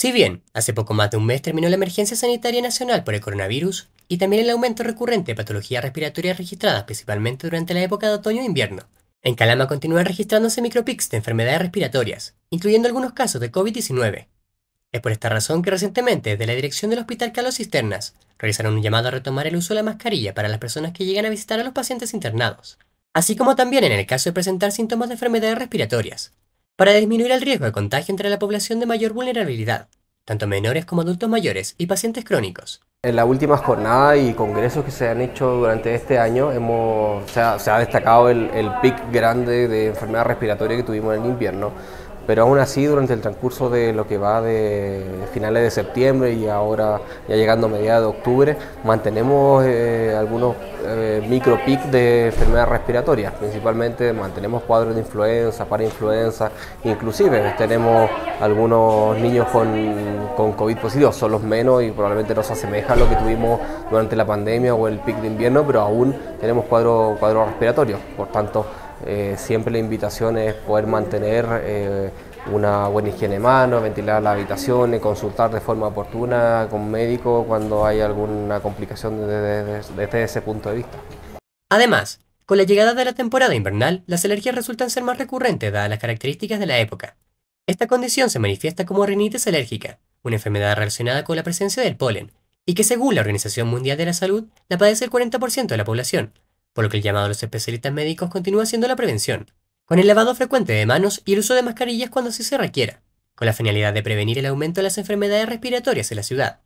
Si bien hace poco más de un mes terminó la emergencia sanitaria nacional por el coronavirus y también el aumento recurrente de patologías respiratorias registradas principalmente durante la época de otoño e invierno, en Calama continúan registrándose micropics de enfermedades respiratorias, incluyendo algunos casos de COVID-19. Es por esta razón que recientemente desde la dirección del Hospital Carlos Cisternas realizaron un llamado a retomar el uso de la mascarilla para las personas que llegan a visitar a los pacientes internados, así como también en el caso de presentar síntomas de enfermedades respiratorias, para disminuir el riesgo de contagio entre la población de mayor vulnerabilidad, tanto menores como adultos mayores y pacientes crónicos. En las últimas jornadas y congresos que se han hecho durante este año, se, ha, destacado el, el pic grande de enfermedad respiratoria que tuvimos en el invierno pero aún así durante el transcurso de lo que va de finales de septiembre y ahora ya llegando a mediados de octubre, mantenemos eh, algunos eh, micro pic de enfermedades respiratorias, principalmente mantenemos cuadros de influenza, para influenza, inclusive tenemos algunos niños con, con COVID positivo, son los menos y probablemente no se asemeja a lo que tuvimos durante la pandemia o el pic de invierno, pero aún tenemos cuadros cuadro respiratorios, por tanto eh, siempre la invitación es poder mantener eh, una buena higiene de manos, ventilar la habitación y consultar de forma oportuna con médico cuando hay alguna complicación desde, desde ese punto de vista. Además, con la llegada de la temporada invernal, las alergias resultan ser más recurrentes dadas las características de la época. Esta condición se manifiesta como rinitis alérgica, una enfermedad relacionada con la presencia del polen, y que según la Organización Mundial de la Salud, la padece el 40% de la población, por lo que el llamado a los especialistas médicos continúa siendo la prevención, con el lavado frecuente de manos y el uso de mascarillas cuando así se requiera, con la finalidad de prevenir el aumento de las enfermedades respiratorias en la ciudad.